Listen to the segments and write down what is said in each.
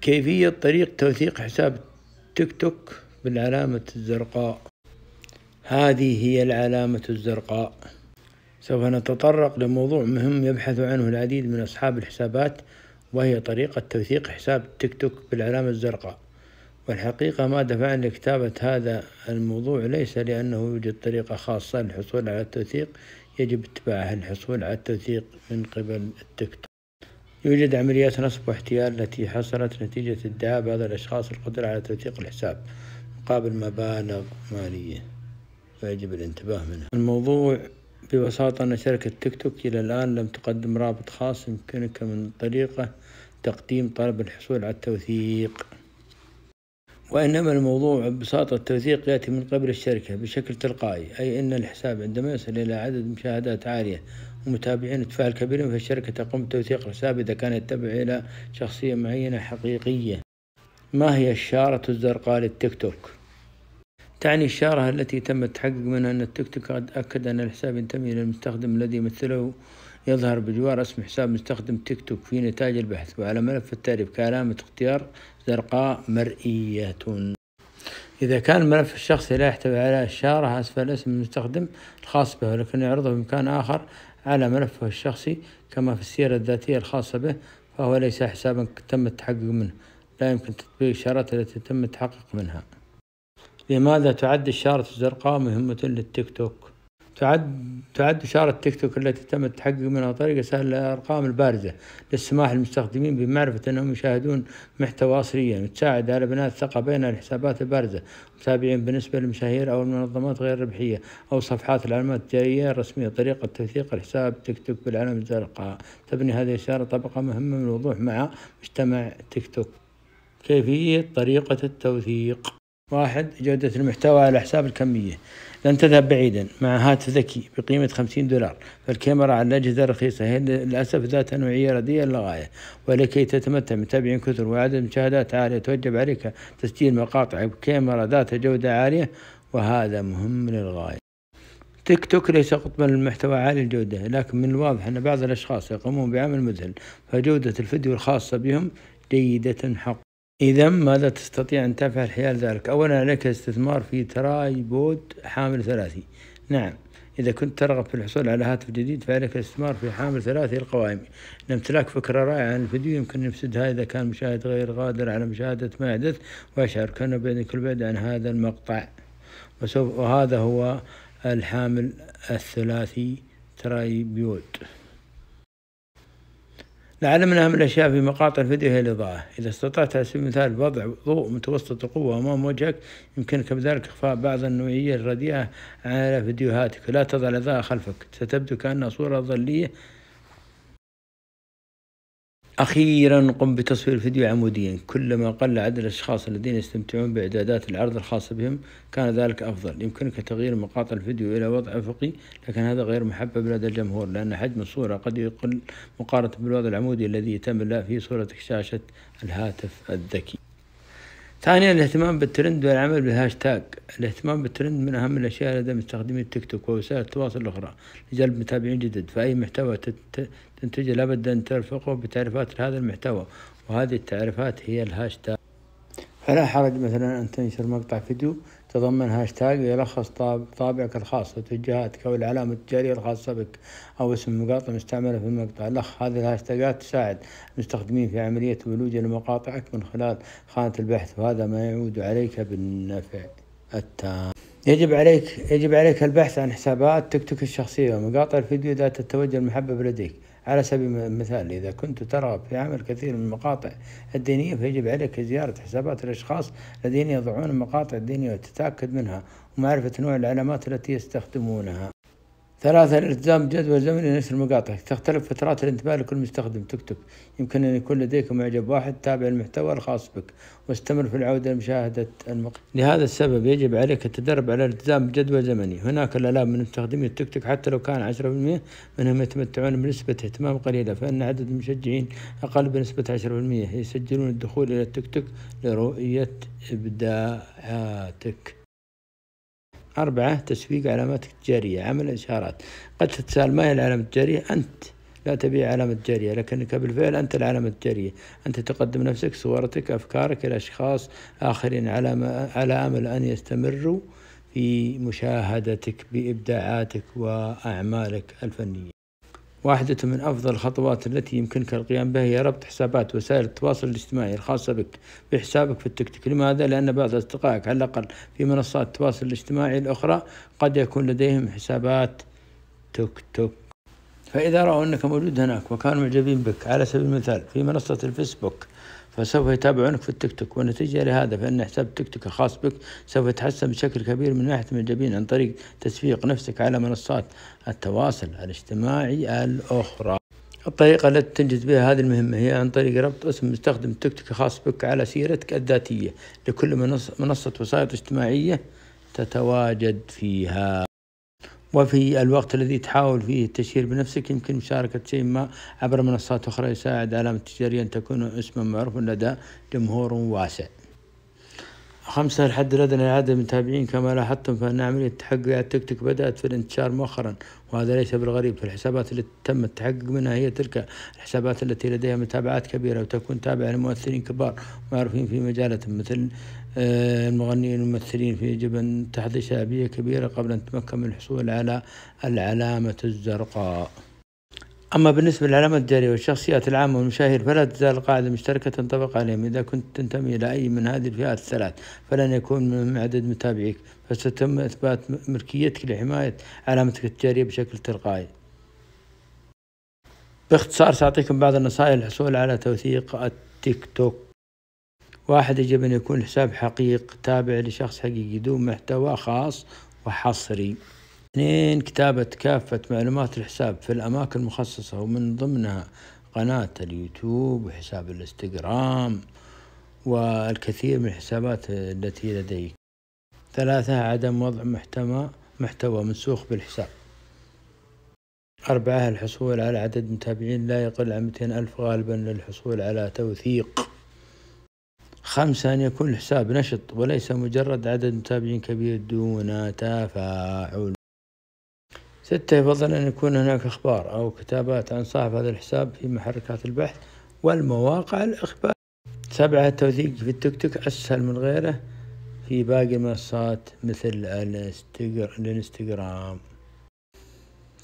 كيفية طريقة توثيق حساب تيك توك بالعلامة الزرقاء هذه هي العلامة الزرقاء سوف نتطرق لموضوع مهم يبحث عنه العديد من أصحاب الحسابات وهي طريقة توثيق حساب تيك توك بالعلامة الزرقاء والحقيقة ما دفعني لكتابة هذا الموضوع ليس لأنه يوجد طريقة خاصة للحصول على التوثيق يجب اتباعها للحصول على التوثيق من قبل التيك توك يوجد عمليات نصب واحتيال التي حصلت نتيجة ادعاء بعض الأشخاص القدرة على توثيق الحساب مقابل مبالغ مالية فيجب الانتباه منها الموضوع ببساطة أن شركة تيك توك إلى الآن لم تقدم رابط خاص يمكنك من طريقه تقديم طلب الحصول على التوثيق وإنما الموضوع ببساطة التوثيق يأتي من قبل الشركة بشكل تلقائي أي أن الحساب عندما يصل إلى عدد مشاهدات عالية ومتابعين وتفاعل كبير فالشركة تقوم بتوثيق الحساب إذا كان يتبع إلى شخصية معينة حقيقية ما هي الشارة الزرقاء للتيك توك؟ تعني الشارة التي تم التحقق منها أن التيك توك قد أكد أن الحساب ينتمي إلى المستخدم الذي يمثله يظهر بجوار اسم حساب مستخدم تيك توك في نتاج البحث وعلى ملف التعريف كعلامة اختيار زرقاء مرئية إذا كان الملف الشخصي لا يحتوي على إشارة أسفل اسم المستخدم الخاص به ولكن يعرضه بمكان آخر على ملفه الشخصي كما في السيرة الذاتية الخاصة به فهو ليس حسابا تم التحقق منه لا يمكن تطبيق الإشارات التي تم التحقق منها لماذا تعد الشارة الزرقاء مهمة للتيك توك؟ تعد تعد إشارة تيك توك التي تم التحقق منها طريقة سهلة الأرقام البارزة للسماح للمستخدمين بمعرفة أنهم يشاهدون محتوى أصليا وتساعد على بناء الثقة بين الحسابات البارزة متابعين بالنسبة للمشاهير أو المنظمات غير الربحية أو صفحات العلامات التجارية الرسمية طريقة توثيق الحساب تيك توك بالعلامة الزرقاء تبني هذه الإشارة طبقة مهمة من الوضوح مع مجتمع تيك توك كيفية طريقة التوثيق واحد جودة المحتوى على حساب الكمية لن تذهب بعيدا مع هاتف ذكي بقيمة 50 دولار فالكاميرا على الأجهزة الرخيصة هي للأسف ذات نوعية رديئة للغاية ولكي تتمتع متابعين كثر وعدد مشاهدات عالية يتوجب عليك تسجيل مقاطع بكاميرا ذات جودة عالية وهذا مهم للغاية تيك توك ليس قطبا للمحتوى عالي الجودة لكن من الواضح أن بعض الأشخاص يقومون بعمل مذهل فجودة الفيديو الخاصة بهم جيدة حق إذا ماذا تستطيع أن تفعل حيال ذلك؟ أولا عليك الاستثمار في ترايبود حامل ثلاثي نعم إذا كنت ترغب في الحصول على هاتف جديد فعليك الاستثمار في حامل ثلاثي القوائم لامتلاك فكرة رائعة عن الفيديو يمكن يفسدها إذا كان المشاهد غير قادر على مشاهدة ما يحدث ويشعر كأنه بين كل بعد عن هذا المقطع وهذا هو الحامل الثلاثي ترايبود. العلم من أهم الأشياء في مقاطع الفيديو هي الإضاءة إذا استطعت على سبيل المثال وضع ضوء متوسط القوة أمام وجهك يمكنك بذلك إخفاء بعض النوعية الرديئة على فيديوهاتك لا تضع الإضاءة خلفك ستبدو كأنها صورة ظلية أخيرا قم بتصوير فيديو عموديا كلما قل عدد الأشخاص الذين يستمتعون بإعدادات العرض الخاصة بهم كان ذلك أفضل يمكنك تغيير مقاطع الفيديو إلى وضع أفقي لكن هذا غير محبب لدى الجمهور لأن حجم الصورة قد يقل مقارنة بالوضع العمودي الذي يتم الله فيه صورة شاشة الهاتف الذكي ثانيا الاهتمام بالترند والعمل بالهاشتاج الاهتمام بالترند من أهم الأشياء لدى مستخدمي التيك توك ووسائل التواصل الأخرى لجلب متابعين جدد فأي محتوى تنتجه لابد أن ترفقه بتعريفات هذا المحتوى وهذه التعريفات هي الهاشتاج فلا حرج مثلا أن تنشر مقطع فيديو تضمن هاشتاج يلخص طابعك الخاص واتجاهاتك أو العلامة التجارية الخاصة بك أو اسم المقاطع المستعملة في المقطع لخ هذه الهاشتاجات تساعد المستخدمين في عملية بلوج لمقاطعك من خلال خانة البحث وهذا ما يعود عليك بالنفع التام يجب عليك يجب عليك البحث عن حسابات تيك توك الشخصية ومقاطع الفيديو ذات التوجه المحبب لديك على سبيل المثال إذا كنت ترغب في عمل كثير من المقاطع الدينية فيجب عليك زيارة حسابات الأشخاص الذين يضعون المقاطع الدينية وتتأكد منها ومعرفة نوع العلامات التي يستخدمونها ثلاثة الالتزام بجدول زمني لنشر مقاطعك تختلف فترات الانتباه لكل مستخدم تكتب يمكن أن يكون لديك معجب واحد تابع المحتوى الخاص بك واستمر في العودة لمشاهدة المقطع لهذا السبب يجب عليك التدرب على الالتزام بجدول زمني هناك الآلاف من مستخدمي التيك توك حتى لو كان 10% منهم يتمتعون بنسبة اهتمام قليلة فإن عدد المشجعين أقل بنسبة 10% يسجلون الدخول إلى التيك توك لرؤية إبداعاتك أربعة تسويق علاماتك التجارية عمل إشارات قد تتساءل ما هي العلامة التجارية أنت لا تبيع علامة تجارية لكنك بالفعل أنت العلامة التجارية أنت تقدم نفسك صورتك أفكارك إلى أشخاص آخرين على, على أمل أن يستمروا في مشاهدتك بإبداعاتك وأعمالك الفنية واحدة من أفضل الخطوات التي يمكنك القيام بها هي ربط حسابات وسائل التواصل الاجتماعي الخاصة بك بحسابك في التيك توك لماذا؟ لأن بعض أصدقائك على الأقل في منصات التواصل الاجتماعي الأخرى قد يكون لديهم حسابات توك توك فإذا رأوا أنك موجود هناك وكانوا معجبين بك على سبيل المثال في منصة الفيسبوك فسوف يتابعونك في التيك توك ونتيجة لهذا فإن حساب التيك توك الخاص بك سوف يتحسن بشكل كبير من ناحية المجابين عن طريق تسويق نفسك على منصات التواصل الاجتماعي الأخرى الطريقة التي تنجز بها هذه المهمة هي عن طريق ربط اسم مستخدم تيك توك الخاص بك على سيرتك الذاتية لكل منصة وسائط اجتماعية تتواجد فيها وفي الوقت الذي تحاول فيه التشهير بنفسك يمكن مشاركة شيء ما عبر منصات أخرى يساعد علامة التجارية أن تكون اسما معروفا لدى جمهور واسع خمسة الحد الأدنى لعدد المتابعين كما لاحظتم فإن عملية التحقق على التيك توك بدأت في الانتشار مؤخرا وهذا ليس بالغريب فالحسابات التي تم التحقق منها هي تلك الحسابات التي لديها متابعات كبيرة وتكون تابعة لمؤثرين كبار معروفين في مجالاتهم مثل آه، المغنيين والممثلين في أن تحظي شعبية كبيرة قبل أن تتمكن من الحصول على العلامة الزرقاء أما بالنسبة للعلامة الجارية والشخصيات العامة والمشاهير فلا تزال قاعدة مشتركة تنطبق عليهم إذا كنت تنتمي إلى أي من هذه الفئات الثلاث فلن يكون من عدد متابعيك فستتم إثبات ملكيتك لحماية علامتك التجارية بشكل تلقائي باختصار سأعطيكم بعض النصائح للحصول على توثيق التيك توك واحد يجب أن يكون الحساب حقيق تابع لشخص حقيقي دون محتوى خاص وحصري اثنين كتابة كافة معلومات الحساب في الأماكن المخصصة ومن ضمنها قناة اليوتيوب وحساب الانستغرام والكثير من الحسابات التي لديك ثلاثة عدم وضع محتوى محتوى منسوخ بالحساب أربعة الحصول على عدد متابعين لا يقل عن 200 ألف غالبا للحصول على توثيق خمسة أن يكون الحساب نشط وليس مجرد عدد متابعين كبير دون تفاعل ستة يفضل أن يكون هناك أخبار أو كتابات عن صاحب هذا الحساب في محركات البحث والمواقع الإخبار سبعة التوثيق في التيك توك أسهل من غيره في باقي المنصات مثل الانستغرام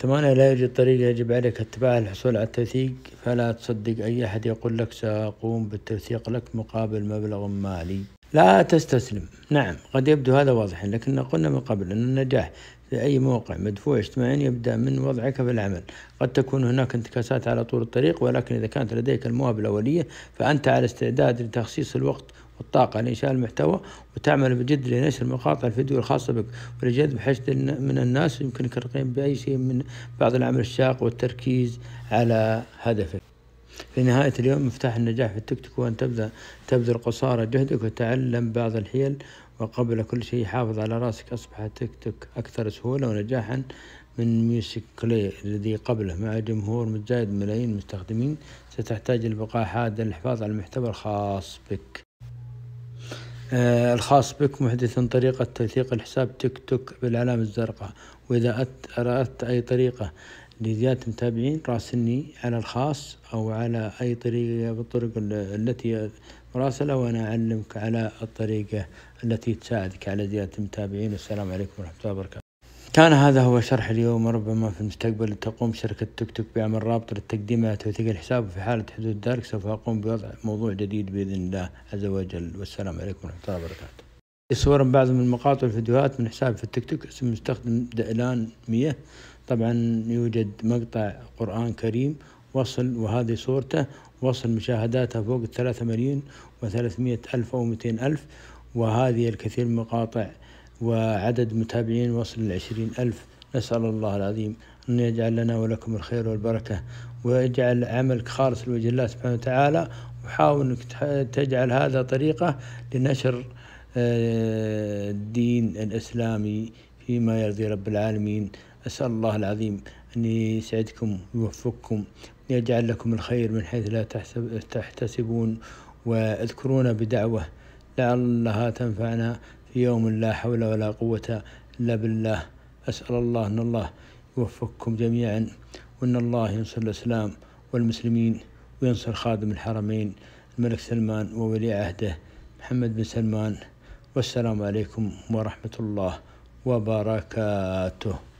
ثمانية لا يوجد طريقة يجب عليك اتباعها للحصول على التوثيق فلا تصدق أي أحد يقول لك سأقوم بالتوثيق لك مقابل مبلغ مالي لا تستسلم نعم قد يبدو هذا واضحا لكن قلنا من قبل أن النجاح في أي موقع مدفوع اجتماعيا يبدأ من وضعك في العمل قد تكون هناك انتكاسات على طول الطريق ولكن إذا كانت لديك المواهب الأولية فأنت على استعداد لتخصيص الوقت والطاقة لإنشاء المحتوى وتعمل بجد لنشر مقاطع الفيديو الخاصة بك ولجذب حشد من الناس يمكنك القيام بأي شيء من بعض العمل الشاق والتركيز على هدفك في نهاية اليوم مفتاح النجاح في التيك توك هو أن تبذل تبذل قصارى جهدك وتعلم بعض الحيل وقبل كل شيء حافظ على راسك أصبح تيك توك أكثر سهولة ونجاحا من ميوسك كلي الذي قبله مع جمهور متزايد ملايين المستخدمين ستحتاج البقاء حادا للحفاظ على المحتوى الخاص بك آه الخاص بك محدثا طريقة توثيق الحساب تيك توك بالعلامة الزرقاء وإذا أردت أي طريقة لزيادة المتابعين راسلني على الخاص أو على أي طريقة بالطرق التي مراسلة وأنا أعلمك على الطريقة التي تساعدك على زيادة المتابعين والسلام عليكم ورحمة الله وبركاته كان هذا هو شرح اليوم ربما في المستقبل تقوم شركة توك توك بعمل رابط للتقديم على توثيق الحساب وفي حالة حدوث ذلك سوف أقوم بوضع موضوع جديد بإذن الله عز وجل والسلام عليكم ورحمة الله وبركاته صور بعض من المقاطع والفيديوهات من حسابي في التيك توك اسم المستخدم دئلان 100 طبعا يوجد مقطع قرآن كريم وصل وهذه صورته وصل مشاهداته فوق الثلاثة مليون وثلاثمائة ألف أو مئتين ألف وهذه الكثير من المقاطع وعدد متابعين وصل العشرين ألف نسأل الله العظيم أن يجعل لنا ولكم الخير والبركة ويجعل عملك خالص لوجه الله سبحانه وتعالى وحاول أنك تجعل هذا طريقة لنشر آه، الدين الإسلامي فيما يرضي رب العالمين أسأل الله العظيم أن يسعدكم ويوفقكم ويجعل لكم الخير من حيث لا تحسب تحتسبون واذكرونا بدعوة لعلها تنفعنا في يوم لا حول ولا قوة إلا بالله أسأل الله أن الله يوفقكم جميعا وأن الله ينصر الإسلام والمسلمين وينصر خادم الحرمين الملك سلمان وولي عهده محمد بن سلمان والسلام عليكم ورحمة الله وبركاته